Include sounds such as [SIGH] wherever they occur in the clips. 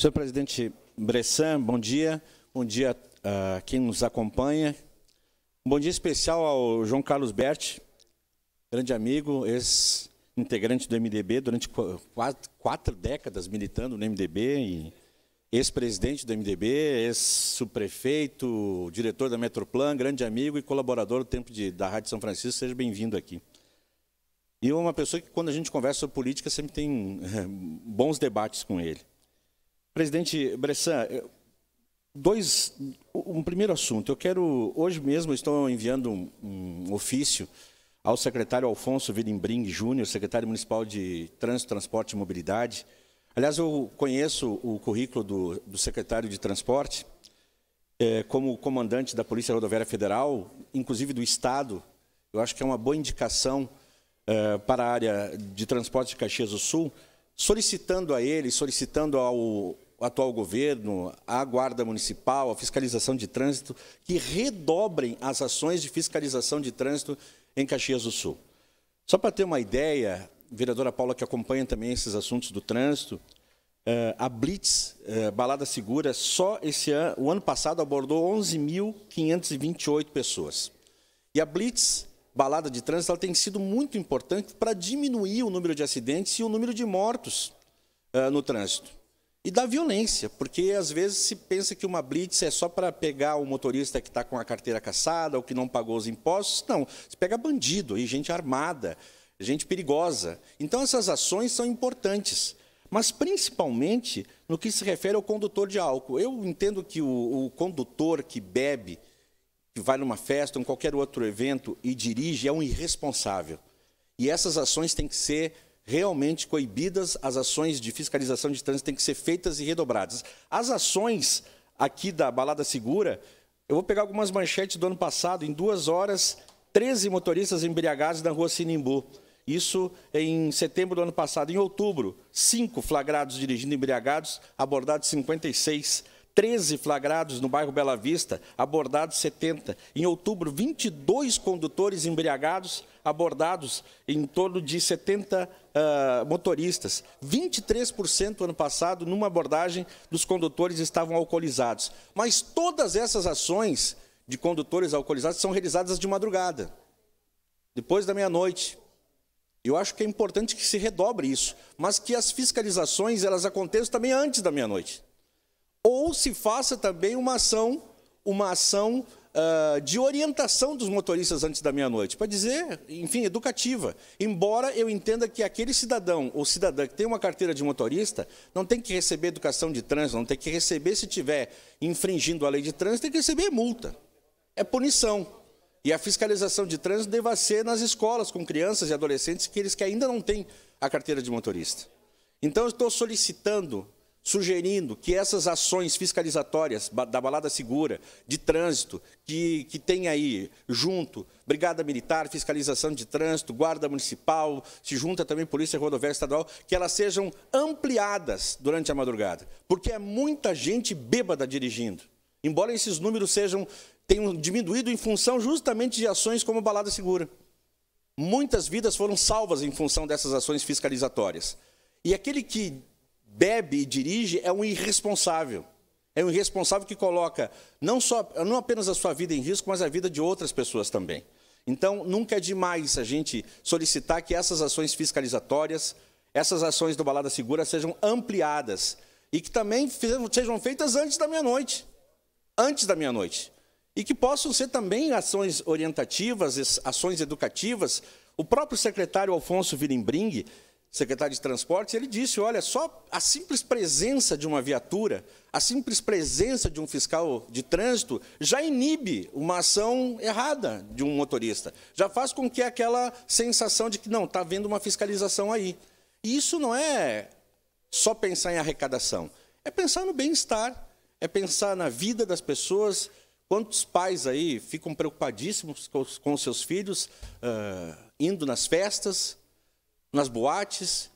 Senhor presidente Bressan, bom dia. Bom dia a uh, quem nos acompanha. Um bom dia especial ao João Carlos Berti, grande amigo, ex-integrante do MDB, durante quatro, quatro, décadas militando no MDB, ex-presidente do MDB, ex-subprefeito, diretor da Metroplan, grande amigo e colaborador do tempo de, da Rádio São Francisco. Seja bem-vindo aqui. E uma pessoa que, quando a gente conversa sobre política, sempre tem eh, bons debates com ele. Presidente Bressan, eh, dois, um primeiro assunto. Eu quero, hoje mesmo, estou enviando um, um ofício ao secretário Alfonso Vilimbring Júnior, secretário municipal de Trânsito, Transporte e Mobilidade. Aliás, eu conheço o currículo do, do secretário de Transporte é, como comandante da Polícia Rodoviária Federal, inclusive do Estado. Eu acho que é uma boa indicação é, para a área de transporte de Caxias do Sul, solicitando a ele, solicitando ao atual governo, à Guarda Municipal, à Fiscalização de Trânsito, que redobrem as ações de fiscalização de trânsito em Caxias do Sul. Só para ter uma ideia, vereadora Paula, que acompanha também esses assuntos do trânsito, eh, a Blitz, a eh, Balada Segura, só esse ano, o ano passado abordou 11.528 pessoas. E a Blitz balada de trânsito ela tem sido muito importante para diminuir o número de acidentes e o número de mortos uh, no trânsito. E da violência, porque às vezes se pensa que uma blitz é só para pegar o motorista que está com a carteira caçada ou que não pagou os impostos. Não, se pega bandido e gente armada, gente perigosa. Então essas ações são importantes mas principalmente no que se refere ao condutor de álcool. Eu entendo que o, o, condutor que bebe que vai numa festa ou em qualquer outro evento e dirige é um irresponsável. E essas ações têm que ser realmente coibidas, as ações de fiscalização de trânsito têm que ser feitas e redobradas. As ações aqui da Balada Segura, eu vou pegar algumas manchetes do ano passado, em duas horas, 13 motoristas embriagados na rua Sinimbu. Isso em setembro do ano passado. Em outubro, cinco flagrados dirigindo embriagados, abordados 56 13 flagrados no bairro Bela Vista, abordados 70. Em outubro, 22 condutores embriagados, abordados em torno de 70 uh, ah, motoristas. 23% ano passado, numa abordagem, dos condutores estavam alcoolizados. Mas todas essas ações de condutores alcoolizados são realizadas de madrugada, depois da meia-noite. Eu acho que é importante que se redobre isso, mas que as fiscalizações elas aconteçam também antes da meia-noite ou se faça também uma ação, uma ação uh, de orientação dos motoristas antes da meia-noite, para dizer, enfim, educativa. Embora eu entenda que aquele cidadão ou cidadã que tem uma carteira de motorista não tem que receber educação de trânsito, não tem que receber, se tiver infringindo a lei de trânsito, tem que receber multa. É punição. E a fiscalização de trânsito deva ser nas escolas, com crianças e adolescentes, aqueles que ainda não têm a carteira de motorista. Então, eu estou solicitando sugerindo que essas ações fiscalizatórias da balada segura, de trânsito, que, que tem aí junto Brigada Militar, Fiscalização de Trânsito, Guarda Municipal, se junta também Polícia Rodoviária Estadual, que elas sejam ampliadas durante a madrugada, porque é muita gente bêbada dirigindo. Embora esses números sejam tenham diminuído em função justamente de ações como balada segura. Muitas vidas foram salvas em função dessas ações fiscalizatórias. E aquele que bebe e dirige é um irresponsável. É um irresponsável que coloca não, só, não apenas a sua vida em risco, mas a vida de outras pessoas também. Então, nunca é demais a gente solicitar que essas ações fiscalizatórias, essas ações do Balada Segura sejam ampliadas e que também sejam feitas antes da meia-noite. Antes da meia-noite. E que possam ser também ações orientativas, ações educativas. O próprio secretário Alfonso Virimbring secretário de Transportes, ele disse: olha, só a simples presença de uma viatura, a simples presença de um fiscal de trânsito já inibe uma ação errada de um motorista. Já faz com que aquela sensação de que não, está havendo uma fiscalização aí. E isso não é só pensar em arrecadação, é pensar no bem-estar, é pensar na vida das pessoas. Quantos pais aí ficam preocupadíssimos com, os seus filhos uh, indo nas festas, nas boates,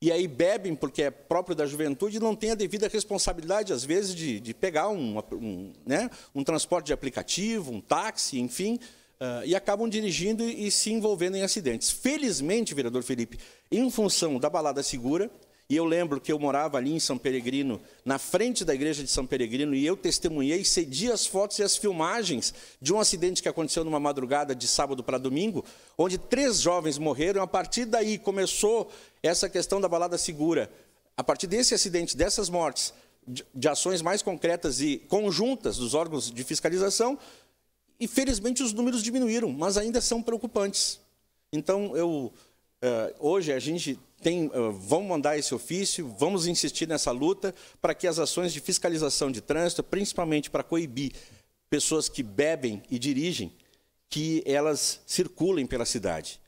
e aí bebem porque é próprio da juventude e não tem a devida responsabilidade, às vezes, de, de pegar um, um, né, um transporte de aplicativo, um táxi, enfim, uh, e acabam dirigindo e, e se envolvendo em acidentes. Felizmente, vereador Felipe, em função da balada segura, e eu lembro que eu morava ali em São Peregrino, na frente da igreja de São Peregrino, e eu testemunhei, cedi as fotos e as filmagens de um acidente que aconteceu numa madrugada de sábado para domingo, onde três jovens morreram. A partir daí começou essa questão da balada segura. A partir desse acidente, dessas mortes, de, ações mais concretas e conjuntas dos órgãos de fiscalização, e felizmente os números diminuíram, mas ainda são preocupantes. Então eu eh, hoje a gente tem, eh, vamos mandar esse ofício, vamos insistir nessa luta para que as ações de fiscalização de trânsito, principalmente para coibir pessoas que bebem e dirigem, que elas circulem pela cidade.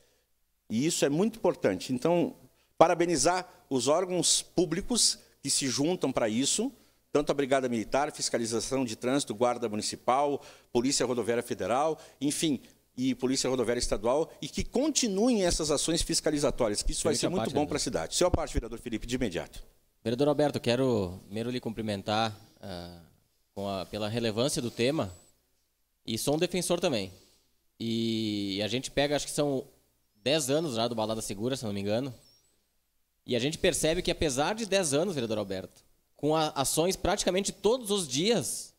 E isso é muito importante. Então, parabenizar os órgãos públicos que se juntam para isso, tanto a Brigada Militar, Fiscalização de Trânsito, Guarda Municipal, Polícia Rodoviária Federal, enfim, e Polícia Rodoviária Estadual e que continuem essas ações fiscalizatórias, que isso Felipe vai ser muito parte, bom né? para a cidade. Seu parte, vereador Felipe, de imediato. Vereador Alberto, quero primeiro lhe cumprimentar uh, a, pela relevância do tema e sou um defensor também. E a gente pega, acho que são 10 anos já do Balada Segura, se não me engano, e a gente percebe que apesar de 10 anos, vereador Alberto, com ações praticamente todos os dias,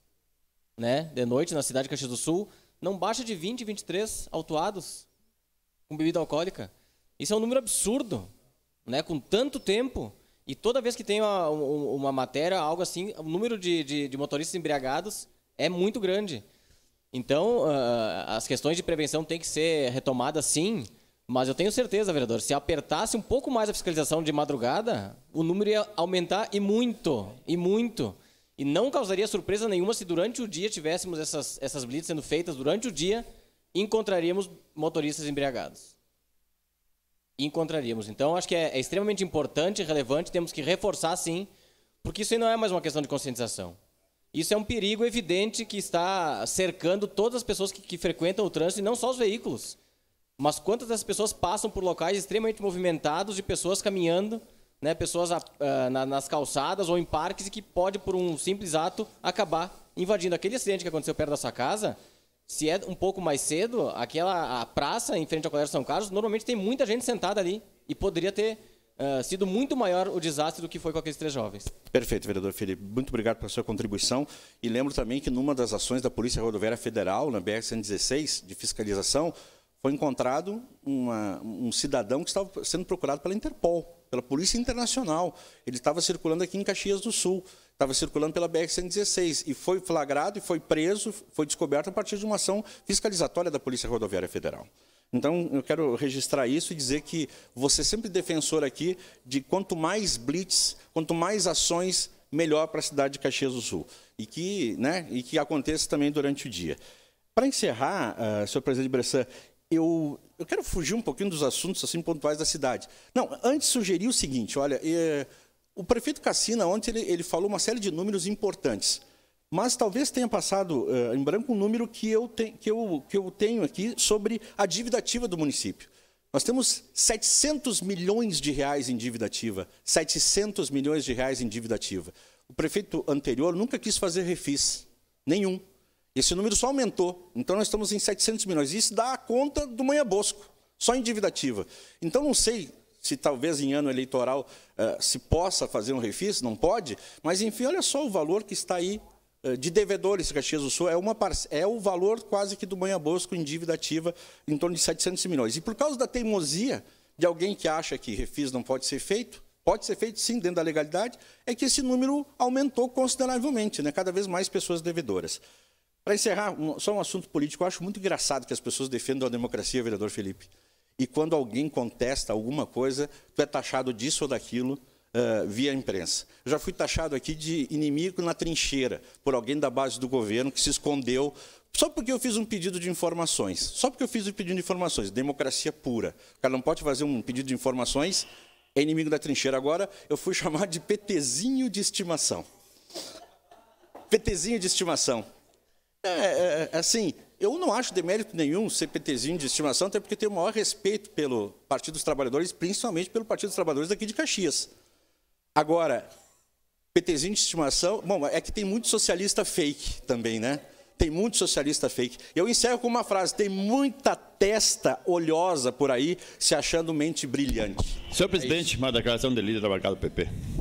né, de noite na cidade de Caxias do Sul, não baixa de 20, 23 autuados com bebida alcoólica. Isso é um número absurdo, né? Com tanto tempo e toda vez que tem uma, uma matéria, algo assim, o número de, de, de, motoristas embriagados é muito grande. Então, uh, as questões de prevenção têm que ser retomadas sim, mas eu tenho certeza, vereador, se apertasse um pouco mais a fiscalização de madrugada, o número ia aumentar e muito, e muito. E não causaria surpresa nenhuma se durante o dia tivéssemos essas, essas blitz sendo feitas durante o dia, encontraríamos motoristas embriagados. Encontraríamos. Então, acho que é, é extremamente importante, relevante, temos que reforçar sim, porque isso aí não é mais uma questão de conscientização. Isso é um perigo evidente que está cercando todas as pessoas que, que frequentam o trânsito, e não só os veículos. Mas quantas dessas pessoas passam por locais extremamente movimentados de pessoas caminhando né, pessoas a, ah, ah, na, nas calçadas ou em parques e que pode, por um simples ato, acabar invadindo. Aquele acidente que aconteceu perto da sua casa, se é um pouco mais cedo, aquela a praça em frente ao Colégio São Carlos, normalmente tem muita gente sentada ali e poderia ter Uh, sido muito maior o desastre do que foi com aqueles três jovens. Perfeito, vereador Felipe. Muito obrigado pela sua contribuição. E lembro também que numa das ações da Polícia Rodoviária Federal, na BR-116, de fiscalização, foi encontrado uma, um cidadão que estava sendo procurado pela Interpol pela Polícia Internacional. Ele estava circulando aqui em Caxias do Sul, estava circulando pela BR-116 e foi flagrado e foi preso, foi descoberto a partir de uma ação fiscalizatória da Polícia Rodoviária Federal. Então, eu quero registrar isso e dizer que você é sempre defensor aqui de quanto mais blitz, quanto mais ações, melhor para a cidade de Caxias do Sul. E que, né, e que aconteça também durante o dia. Para encerrar, uh, senhor presidente Bressan, eu, eu quero fugir um pouquinho dos assuntos assim pontuais da cidade. Não, antes sugerir o seguinte, olha, é, o prefeito Cassina ontem ele, ele, falou uma série de números importantes, mas talvez tenha passado é, em branco um número que eu, te, que, eu, que eu tenho aqui sobre a dívida ativa do município. Nós temos 700 milhões de reais em dívida ativa, 700 milhões de reais em dívida ativa. O prefeito anterior nunca quis fazer refis, nenhum. Esse número só aumentou. Então, nós estamos em 700 milhões. Isso dá a conta do Manha Bosco, só em dívida ativa. Então, não sei se talvez em ano eleitoral uh, se possa fazer um refis, não pode, mas, enfim, olha só o valor que está aí eh, de devedores Caxias do Sul é, uma, é o valor quase que do Manha Bosco em dívida ativa, em torno de 700 milhões. E por causa da teimosia de alguém que acha que refis não pode ser feito, pode ser feito sim dentro da legalidade, é que esse número aumentou consideravelmente, né? cada vez mais pessoas devedoras. Para encerrar, só um assunto político. Eu acho muito engraçado que as pessoas defendam a democracia, vereador Felipe. E quando alguém contesta alguma coisa, tu é taxado disso ou daquilo uh, via imprensa. Eu já fui taxado aqui de inimigo na trincheira por alguém da base do governo que se escondeu só porque eu fiz um pedido de informações. Só porque eu fiz um pedido de informações. Democracia pura. O cara não pode fazer um pedido de informações, é inimigo da trincheira. Agora, eu fui [LAUGHS] chamado de PTzinho de estimação. PTzinho de estimação. É, é, é, assim, eu não acho demérito nenhum CPTzinho de estimação, até porque tenho o maior respeito pelo Partido dos Trabalhadores, principalmente pelo Partido dos Trabalhadores daqui de Caxias. Agora, PTzinho de estimação, bom, é que tem muito socialista fake também, né? Tem muito socialista fake. Eu encerro com uma frase: tem muita testa olhosa por aí se achando mente brilhante. Senhor presidente, é mas declaração de líder da bancada do PP.